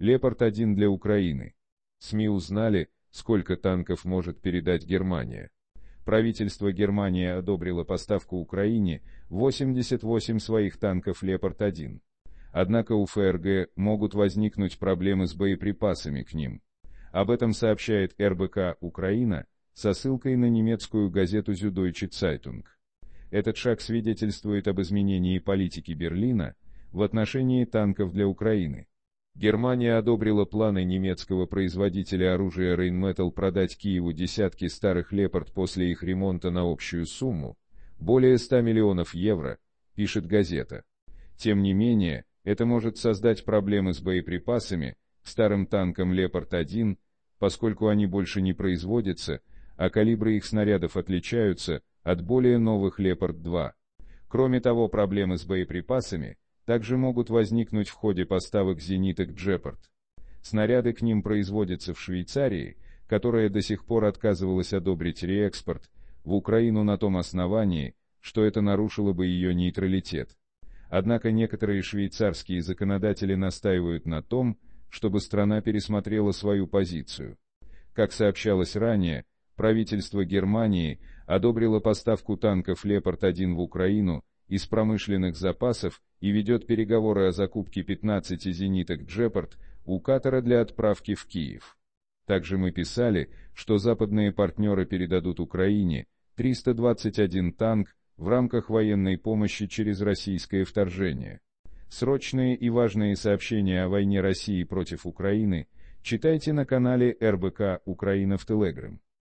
«Лепард-1» для Украины. СМИ узнали, сколько танков может передать Германия. Правительство Германии одобрило поставку Украине 88 своих танков «Лепард-1». Однако у ФРГ могут возникнуть проблемы с боеприпасами к ним. Об этом сообщает РБК «Украина» со ссылкой на немецкую газету Süddeutsche Zeitung. Этот шаг свидетельствует об изменении политики Берлина в отношении танков для Украины. Германия одобрила планы немецкого производителя оружия Rheinmetall продать Киеву десятки старых «Лепард» после их ремонта на общую сумму, более 100 миллионов евро, пишет газета. Тем не менее, это может создать проблемы с боеприпасами, старым танком «Лепард-1», поскольку они больше не производятся, а калибры их снарядов отличаются от более новых «Лепард-2». Кроме того, проблемы с боеприпасами – также могут возникнуть в ходе поставок зениток «Джепард». Снаряды к ним производятся в Швейцарии, которая до сих пор отказывалась одобрить реэкспорт в Украину на том основании, что это нарушило бы ее нейтралитет. Однако некоторые швейцарские законодатели настаивают на том, чтобы страна пересмотрела свою позицию. Как сообщалось ранее, правительство Германии одобрило поставку танков «Лепард-1» в Украину из промышленных запасов и ведет переговоры о закупке 15 зениток «Джепард» у Катара для отправки в Киев. Также мы писали, что западные партнеры передадут Украине 321 танк в рамках военной помощи через российское вторжение. Срочные и важные сообщения о войне России против Украины читайте на канале РБК «Украина в Телеграм».